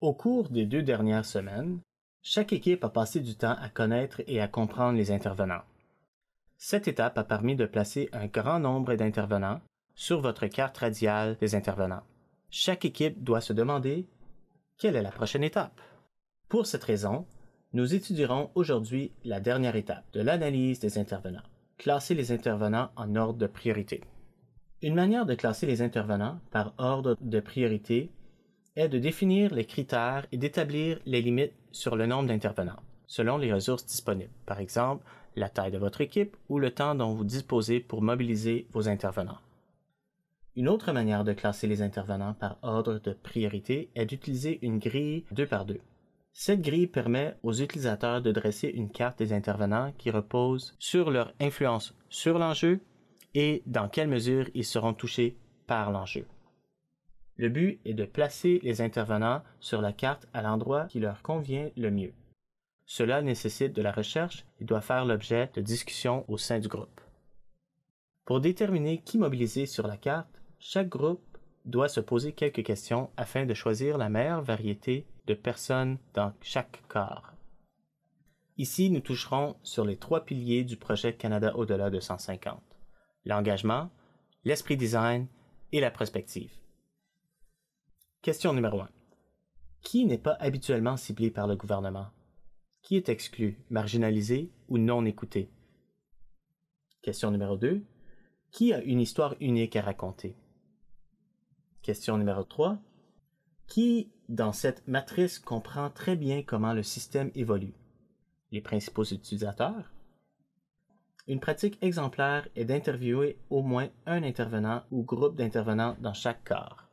Au cours des deux dernières semaines, chaque équipe a passé du temps à connaître et à comprendre les intervenants. Cette étape a permis de placer un grand nombre d'intervenants sur votre carte radiale des intervenants. Chaque équipe doit se demander quelle est la prochaine étape. Pour cette raison, nous étudierons aujourd'hui la dernière étape de l'analyse des intervenants, classer les intervenants en ordre de priorité. Une manière de classer les intervenants par ordre de priorité est de définir les critères et d'établir les limites sur le nombre d'intervenants, selon les ressources disponibles, par exemple la taille de votre équipe ou le temps dont vous disposez pour mobiliser vos intervenants. Une autre manière de classer les intervenants par ordre de priorité est d'utiliser une grille 2 par deux. Cette grille permet aux utilisateurs de dresser une carte des intervenants qui repose sur leur influence sur l'enjeu et dans quelle mesure ils seront touchés par l'enjeu. Le but est de placer les intervenants sur la carte à l'endroit qui leur convient le mieux. Cela nécessite de la recherche et doit faire l'objet de discussions au sein du groupe. Pour déterminer qui mobiliser sur la carte, chaque groupe doit se poser quelques questions afin de choisir la meilleure variété de personnes dans chaque corps. Ici, nous toucherons sur les trois piliers du projet Canada au-delà de 150. L'engagement, l'esprit design et la prospective. Question numéro 1. Qui n'est pas habituellement ciblé par le gouvernement? Qui est exclu, marginalisé ou non écouté? Question numéro 2. Qui a une histoire unique à raconter? Question numéro 3. Qui, dans cette matrice, comprend très bien comment le système évolue? Les principaux utilisateurs? Une pratique exemplaire est d'interviewer au moins un intervenant ou groupe d'intervenants dans chaque corps.